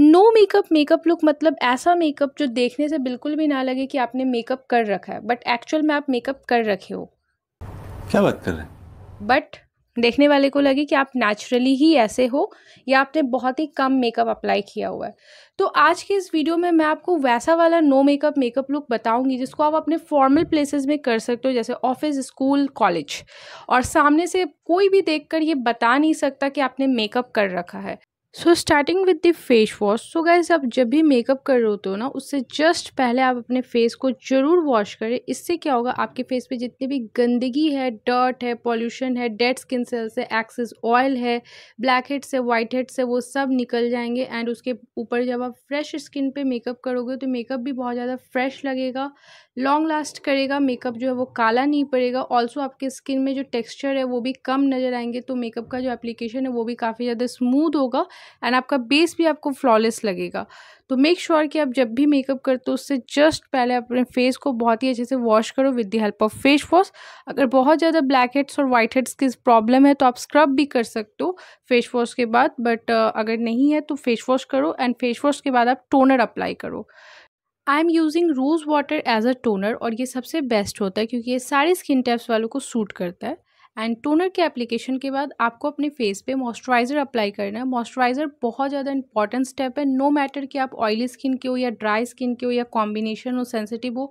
No makeup makeup look मतलब ऐसा makeup जो देखने से बिल्कुल भी ना लगे कि आपने मेकअप कर रखा है बट एक्चुअल में आप मेकअप कर रखे हो क्या बात कर रहे बट देखने वाले को लगे कि आप नेचुरली ही ऐसे हो या आपने बहुत ही कम मेकअप अप्लाई किया हुआ है तो आज के इस वीडियो में मैं आपको वैसा वाला नो मेकअप मेकअप लुक बताऊंगी जिसको आप अपने फॉर्मल प्लेसेस में कर सकते हो जैसे ऑफिस स्कूल कॉलेज और सामने से कोई भी देखकर ये बता नहीं सकता कि आपने मेकअप कर रखा है so starting with the face wash so guys आप जब भी मेकअप कर रहे होते हो ना उससे जस्ट पहले आप अपने फेस को ज़रूर वॉश करें इससे क्या होगा आपके फेस पे जितनी भी गंदगी है डर्ट है पॉल्यूशन है डेड स्किन सेल्स है एक्सेस ऑयल है ब्लैक हेड्स है वाइट हेड्स है वो सब निकल जाएंगे एंड उसके ऊपर जब आप फ्रेश स्किन पे मेकअप करोगे तो मेकअप भी बहुत ज़्यादा फ्रेश लगेगा लॉन्ग लास्ट करेगा मेकअप जो है वो काला नहीं पड़ेगा ऑल्सो आपके स्किन में जो टेक्स्चर है वो भी कम नज़र आएंगे तो मेकअप का जो एप्लीकेशन है वो भी काफ़ी ज़्यादा स्मूथ होगा एंड आपका बेस भी आपको फ्लॉलेस लगेगा तो मेक श्योर sure कि आप जब भी मेकअप करते हो उससे जस्ट पहले अपने फेस को बहुत ही अच्छे से वॉश करो with the help of face wash अगर बहुत ज़्यादा ब्लैक हेड्स और वाइट हेड्स की प्रॉब्लम है तो आप स्क्रब भी कर सकते हो फेस वॉश के बाद बट अगर नहीं है तो फेस वॉश करो एंड फेस वॉश के बाद आप टोनर अप्लाई करो I am using rose water as a toner और ये सबसे बेस्ट होता है क्योंकि ये सारे स्किन टाइप्स वालों को सूट करता है एंड टोनर के एप्लीकेशन के बाद आपको अपने फेस पे मॉइस्चराइज़र अप्लाई करना है मॉइस्चराइज़र बहुत ज़्यादा इंपॉर्टेंट स्टेप है नो मैटर कि आप ऑयली स्किन के हो या ड्राई स्किन के हो या कॉम्बिनेशन हो सेंसिटिव हो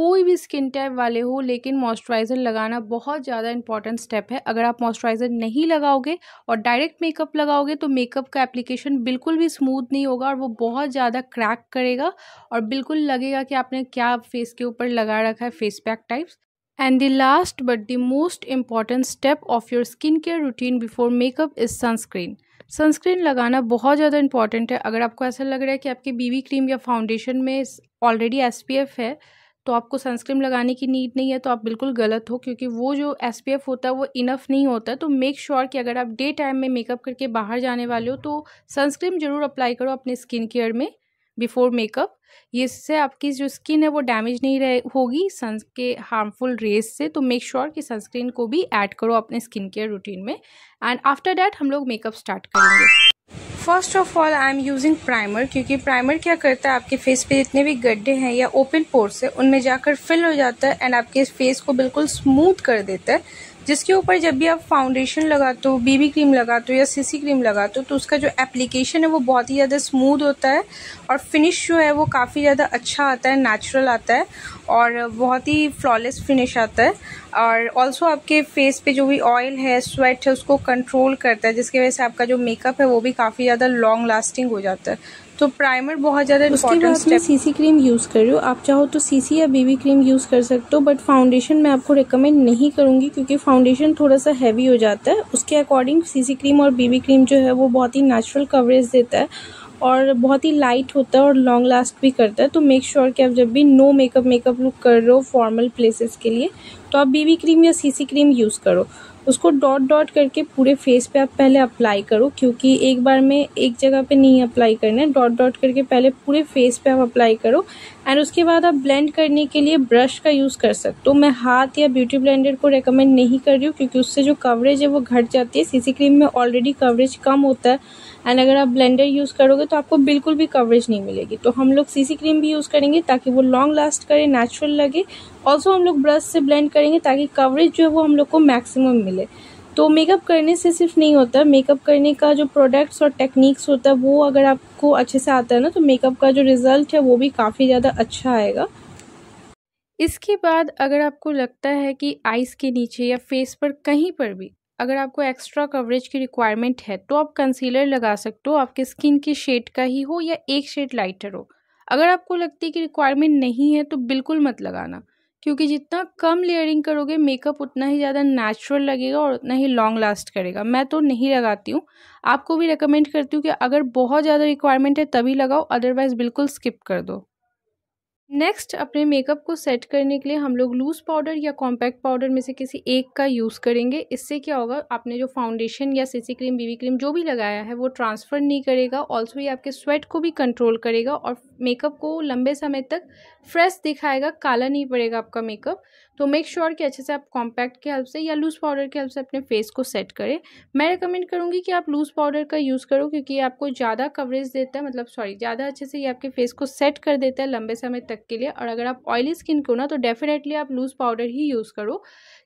कोई भी स्किन टाइप वाले हो लेकिन मॉइस्चराइज़र लगाना बहुत ज़्यादा इंपॉर्टेंट स्टेप है अगर आप मॉइस्चराइज़र नहीं लगाओगे और डायरेक्ट मेकअप लगाओगे तो मेकअप का एप्लीकेशन बिल्कुल भी स्मूथ नहीं होगा और वो बहुत ज़्यादा क्रैक करेगा और बिल्कुल लगेगा कि आपने क्या फेस के ऊपर लगा रखा है face pack types And the last but the most important step of your skincare routine before makeup is sunscreen. Sunscreen sunscreen लगाना बहुत ज़्यादा इंपॉर्टेंट है अगर आपको ऐसा लग रहा है कि आपके बीबी क्रीम या फाउंडेशन में ऑलरेडी एफ है तो आपको सनस्क्रीन लगाने की नीड नहीं है तो आप बिल्कुल गलत हो क्योंकि वो जो एस होता है वो इनफ नहीं होता तो मेक श्योर sure कि अगर आप डे टाइम में मेकअप करके बाहर जाने वाले हो तो सनस्क्रीन ज़रूर अप्लाई करो अपने स्किन केयर में बिफोर मेकअप इससे आपकी जो स्किन है वो डैमेज नहीं रहे होगी सन के हार्मफुल रेस से तो मेक श्योर sure कि सनस्क्रीन को भी ऐड करो अपने स्किन केयर रूटीन में एंड आफ्टर डैट हम लोग मेकअप स्टार्ट करेंगे first of all I am using primer क्योंकि प्राइमर क्या करता है आपके फेस पे जितने भी गड्ढे हैं या ओपन पोर्स है उनमें जाकर फिल हो जाता है एंड आपके फेस को बिल्कुल स्मूथ कर देता है जिसके ऊपर जब भी आप फाउंडेशन लगाते हो बीबी क्रीम लगाते हो या सीसी क्रीम लगाते हो तो उसका जो एप्लीकेशन है वो बहुत ही ज़्यादा स्मूद होता है और फिनिश जो है वो काफ़ी ज़्यादा अच्छा आता है नेचुरल आता है और बहुत ही फ्लॉलेस फिनिश आता है और ऑल्सो आपके फेस पे जो भी ऑयल है स्वेट है उसको कंट्रोल करता है जिसकी वजह से आपका जो मेकअप है वो भी काफ़ी ज़्यादा लॉन्ग लास्टिंग हो जाता है तो प्राइमर बहुत ज़्यादा बाद स्टेप सीसी क्रीम यूज़ कर रही हो आप चाहो तो सीसी या बेबी क्रीम यूज़ कर सकते हो बट फाउंडेशन मैं आपको रिकमेंड नहीं करूँगी क्योंकि फाउंडेशन थोड़ा सा हैवी हो जाता है उसके अकॉर्डिंग सीसी क्रीम और बेबी क्रीम जो है वो बहुत ही नेचुरल कवरेज देता है और बहुत ही लाइट होता है और लॉन्ग लास्ट भी करता है तो मेक श्योर sure कि आप जब भी नो मेकअप मेकअप लुक कर रहे हो फॉर्मल प्लेसेस के लिए तो आप बीबी क्रीम या सीसी क्रीम यूज़ करो उसको डॉट डॉट करके पूरे फेस पे आप पहले अप्लाई करो क्योंकि एक बार में एक जगह पे नहीं अप्लाई करना है डॉट डॉट करके पहले पूरे फेस पे आप अप्लाई करो एंड उसके बाद आप ब्लेंड करने के लिए ब्रश का यूज़ कर सकते हो मैं हाथ या ब्यूटी ब्लेंडर को रेकमेंड नहीं कर रही हूँ क्योंकि उससे जो कवरेज है वो घट जाती है सीसी क्रीम में ऑलरेडी कवरेज कम होता है एंड अगर आप ब्लेंडर यूज़ करोगे तो आपको बिल्कुल भी कवरेज नहीं मिलेगी तो हम लोग सी क्रीम भी यूज़ करेंगे ताकि वो लॉन्ग लास्ट करे नेचुरल लगे ऑल्सो हम लोग ब्रश से ब्लेंड करेंगे ताकि कवरेज जो है वो हम लोग को मैक्सिमम मिले तो मेकअप करने से सिर्फ नहीं होता मेकअप करने का जो प्रोडक्ट्स और टेक्निक्स होता है वो अगर आपको अच्छे से आता है ना तो मेकअप का जो रिज़ल्ट है वो भी काफ़ी ज़्यादा अच्छा आएगा इसके बाद अगर आपको लगता है कि आइज़ के नीचे या फेस पर कहीं पर भी अगर आपको एक्स्ट्रा कवरेज की रिक्वायरमेंट है तो आप कंसीलर लगा सकते हो आपके स्किन के शेड का ही हो या एक शेड लाइटर हो अगर आपको लगती है कि रिक्वायरमेंट नहीं है तो बिल्कुल मत लगाना क्योंकि जितना कम लेयरिंग करोगे मेकअप उतना ही ज़्यादा नेचुरल लगेगा और उतना ही लॉन्ग लास्ट करेगा मैं तो नहीं लगाती हूँ आपको भी रिकमेंड करती हूँ कि अगर बहुत ज़्यादा रिक्वायरमेंट है तभी लगाओ अदरवाइज़ बिल्कुल स्किप कर दो नेक्स्ट अपने मेकअप को सेट करने के लिए हम लोग लूज़ पाउडर या कॉम्पैक्ट पाउडर में से किसी एक का यूज़ करेंगे इससे क्या होगा आपने जो फाउंडेशन या सीसी क्रीम बीबी क्रीम जो भी लगाया है वो ट्रांसफ़र नहीं करेगा ऑल्सो ये आपके स्वेट को भी कंट्रोल करेगा और मेकअप को लंबे समय तक फ्रेश दिखाएगा काला नहीं पड़ेगा आपका मेकअप तो मेक श्योर sure कि अच्छे से आप कॉम्पैक्ट के हेल्प से या लूज़ पाउडर के हेल्प से अपने फेस को सेट करें मैं रिकमेंड करूँगी कि आप लूज़ पाउडर का यूज़ करो क्योंकि ये आपको ज़्यादा कवरेज देता है मतलब सॉरी ज़्यादा अच्छे से ये आपके फेस को सेट कर देता है लंबे समय तक के लिए और अगर आप ऑयली स्किन को ना तो डेफिनेटली आप लूज़ पाउडर ही यूज़ करो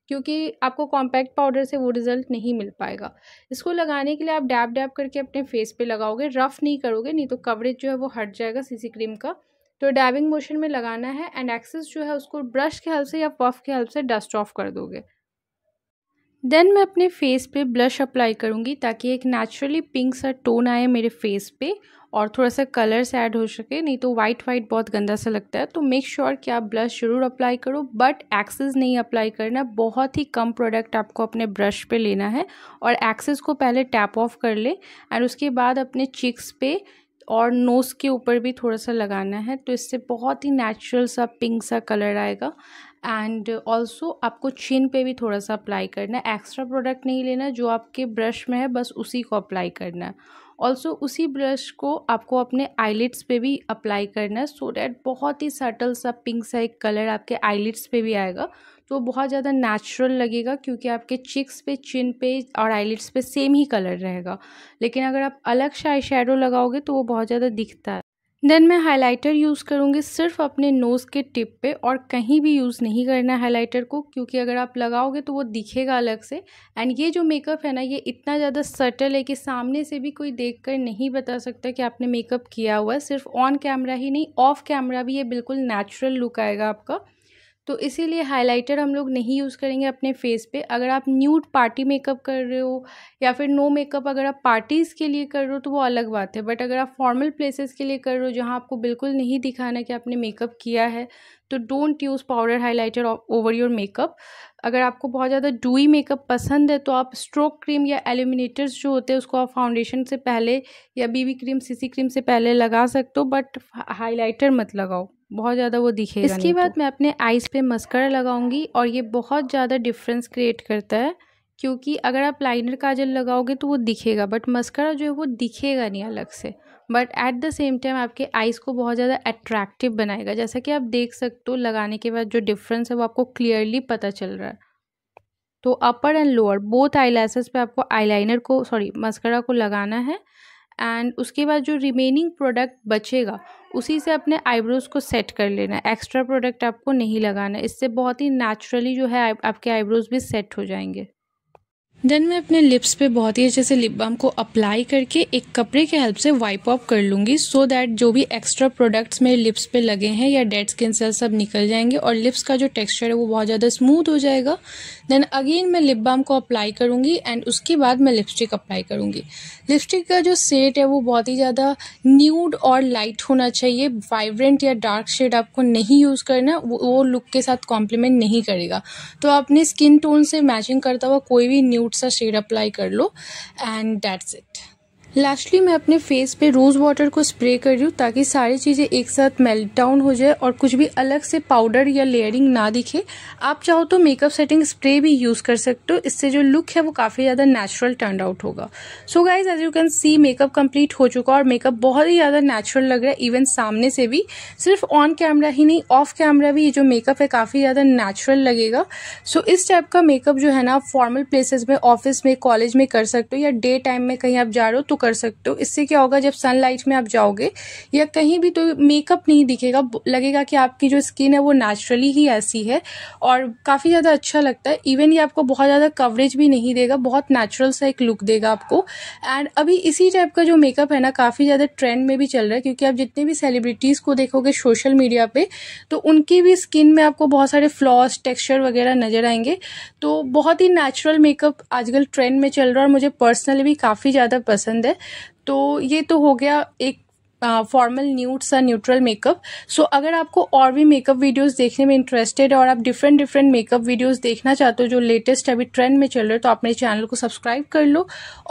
क्योंकि आपको कॉम्पैक्ट पाउडर से वो रिज़ल्ट नहीं मिल पाएगा इसको लगाने के लिए आप डैब डैब करके अपने फेस पे लगाओगे रफ़ नहीं करोगे नहीं तो कवरेज जो है वो हट जाएगा सीसी क्रीम का तो डाइविंग मोशन में लगाना है एंड एक्सेस जो है उसको ब्रश के हेल्प से या पफ के हेल्प से डस्ट ऑफ कर दोगे देन मैं अपने फेस पे ब्लश अप्लाई करूँगी ताकि एक नेचुरली पिंक सा टोन आए मेरे फेस पे और थोड़ा सा कलर्स ऐड हो सके नहीं तो वाइट वाइट बहुत गंदा सा लगता है तो मेक श्योर sure कि आप ब्लश ज़रूर अप्लाई करो बट एक्सेस नहीं अप्लाई करना बहुत ही कम प्रोडक्ट आपको अपने ब्रश पे लेना है और एक्सेस को पहले टैप ऑफ कर ले एंड उसके बाद अपने चिक्स पे और नोज़ के ऊपर भी थोड़ा सा लगाना है तो इससे बहुत ही नेचुरल सा पिंक सा कलर आएगा एंड ऑल्सो आपको चिन पे भी थोड़ा सा अप्लाई करना है एक्स्ट्रा प्रोडक्ट नहीं लेना जो आपके ब्रश में है बस उसी को अप्लाई करना है ऑल्सो उसी ब्रश को आपको अपने आईलिट्स पे भी अप्लाई करना है सो डैट बहुत ही सटल सा पिंक सा एक कलर आपके आईलिट्स पे भी आएगा तो बहुत ज़्यादा नेचुरल लगेगा क्योंकि आपके चिक्स पे चिन पे और आईलिट्स पे सेम ही कलर रहेगा लेकिन अगर आप अलग शाई आई लगाओगे तो वो बहुत ज़्यादा दिखता है देन मैं हाइलाइटर यूज़ करूँगी सिर्फ अपने नोज़ के टिप पे और कहीं भी यूज़ नहीं करना है हाइलाइटर को क्योंकि अगर आप लगाओगे तो वो दिखेगा अलग से एंड ये जो मेकअप है ना ये इतना ज़्यादा सटल है कि सामने से भी कोई देखकर नहीं बता सकता कि आपने मेकअप किया हुआ है सिर्फ ऑन कैमरा ही नहीं ऑफ़ कैमरा भी ये बिल्कुल नेचुरल लुक आएगा आपका तो इसीलिए हाइलाइटर हम लोग नहीं यूज़ करेंगे अपने फेस पे अगर आप न्यूड पार्टी मेकअप कर रहे हो या फिर नो मेकअप अगर आप पार्टीज़ के लिए कर रहे हो तो वो अलग बात है बट अगर आप फॉर्मल प्लेसेस के लिए कर रहे हो जहाँ आपको बिल्कुल नहीं दिखाना कि आपने मेकअप किया है तो don't use powder highlighter over your makeup अगर आपको बहुत ज़्यादा डूई मेकअप पसंद है तो आप स्ट्रोक क्रीम या एल्यूमिनेटर्स जो होते हैं उसको आप फाउंडेशन से पहले या बीबी क्रीम सीसी क्रीम से पहले लगा सकते हो बट हाइलाइटर मत लगाओ बहुत ज़्यादा वो दिखेगा इसके बाद तो। मैं अपने आइज़ पे मस्करा लगाऊंगी और ये बहुत ज़्यादा डिफरेंस क्रिएट करता है क्योंकि अगर आप लाइनर काजल लगाओगे तो वो दिखेगा बट मस्करा जो है वो दिखेगा नहीं अलग से but at the same time आपके आइज़ को बहुत ज़्यादा अट्रैक्टिव बनाएगा जैसा कि आप देख सकते हो लगाने के बाद जो डिफरेंस है वो आपको क्लियरली पता चल रहा है तो upper and lower both eye पे आपको आईलाइनर को सॉरी मस्करा को लगाना है एंड उसके बाद जो रिमेनिंग प्रोडक्ट बचेगा उसी से अपने आईब्रोज़ को सेट कर लेना है एक्स्ट्रा प्रोडक्ट आपको नहीं लगाना इससे बहुत ही नेचुरली जो है आपके आईब्रोज़ भी सेट हो जाएंगे देन मैं अपने लिप्स पे बहुत ही अच्छे से लिप बाम को अप्लाई करके एक कपड़े के हेल्प से वाइप ऑफ कर लूँगी सो दैट जो भी एक्स्ट्रा प्रोडक्ट्स मेरे लिप्स पे लगे हैं या डेड स्किन सेल्स सब निकल जाएंगे और लिप्स का जो टेक्सचर है वो बहुत ज़्यादा स्मूथ हो जाएगा देन अगेन मैं लिप बाम को अप्लाई करूँगी एंड उसके बाद मैं लिपस्टिक अप्लाई करूँगी लिपस्टिक का जो सेट है वो बहुत ही ज़्यादा न्यूड और लाइट होना चाहिए वाइब्रेंट या डार्क शेड आपको नहीं यूज़ करना वो लुक के साथ कॉम्प्लीमेंट नहीं करेगा तो अपने स्किन टोन से मैचिंग करता हुआ कोई भी न्यूड थोड़ा सा शेड अप्लाई कर लो एंड दैट्स इट लास्टली मैं अपने फेस पे रोज़ वाटर को स्प्रे कर रही हूँ ताकि सारी चीज़ें एक साथ मेल्ट डाउन हो जाए और कुछ भी अलग से पाउडर या लेयरिंग ना दिखे आप चाहो तो मेकअप सेटिंग स्प्रे भी यूज़ कर सकते हो इससे जो लुक है वो काफ़ी ज़्यादा नेचुरल टर्न आउट होगा so guys as you can see makeup complete हो चुका और मेकअप बहुत ही ज़्यादा नेचुरल लग रहा है इवन सामने से भी सिर्फ ऑन कैमरा ही नहीं ऑफ कैमरा भी ये जो मेकअप है काफ़ी ज़्यादा नेचुरल लगेगा सो so, इस टाइप का मेकअप जो है ना आप फॉर्मल प्लेसेस में ऑफिस में कॉलेज में कर सकते हो या डे टाइम में कहीं आप जा रहे हो तो कर सकते हो इससे क्या होगा जब सनलाइट में आप जाओगे या कहीं भी तो मेकअप नहीं दिखेगा लगेगा कि आपकी जो स्किन है वो नेचुरली ही ऐसी है और काफ़ी ज़्यादा अच्छा लगता है इवन ये आपको बहुत ज़्यादा कवरेज भी नहीं देगा बहुत नेचुरल सा एक लुक देगा आपको एंड अभी इसी टाइप का जो मेकअप है ना काफ़ी ज़्यादा ट्रेंड में भी चल रहा है क्योंकि आप जितने भी सेलिब्रिटीज़ को देखोगे सोशल मीडिया पे तो उनकी भी स्किन में आपको बहुत सारे फ्लॉस टेक्सचर वगैरह नज़र आएंगे तो बहुत ही नेचुरल मेकअप आजकल ट्रेंड में चल रहा है और मुझे पर्सनली भी काफ़ी ज़्यादा पसंद है है तो ये तो हो गया एक फॉर्मल न्यूट सा न्यूट्रल मेकअप सो अगर आपको और भी मेकअप वीडियोस देखने में इंटरेस्टेड और आप डिफरेंट डिफरेंट मेकअप वीडियोस देखना चाहते हो जो लेटेस्ट अभी ट्रेंड में चल रहे तो आप मेरे चैनल को सब्सक्राइब कर लो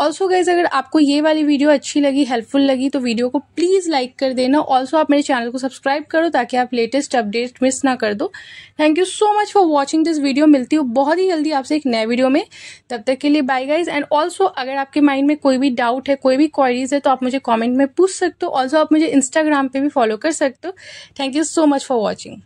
ऑल्सो गाइज अगर आपको ये वाली वीडियो अच्छी लगी हेल्पफुल लगी तो वीडियो को प्लीज़ लाइक कर देना ऑल्सो आप मेरे चैनल को सब्सक्राइब करो ताकि आप लेटेस्ट अपडेट मिस ना कर दो thank you so much for watching this video मिलती हूँ बहुत ही जल्दी आपसे एक नए वीडियो में तब तक के लिए बाय गाइज एंड ऑल्सो अगर आपके माइंड में कोई भी डाउट है कोई भी क्वारीज है तो आप मुझे कॉमेंट में पूछ सकते हो ऑल्सो आप मुझे इंस्टाग्राम पे भी फॉलो कर सकते हो thank you so much for watching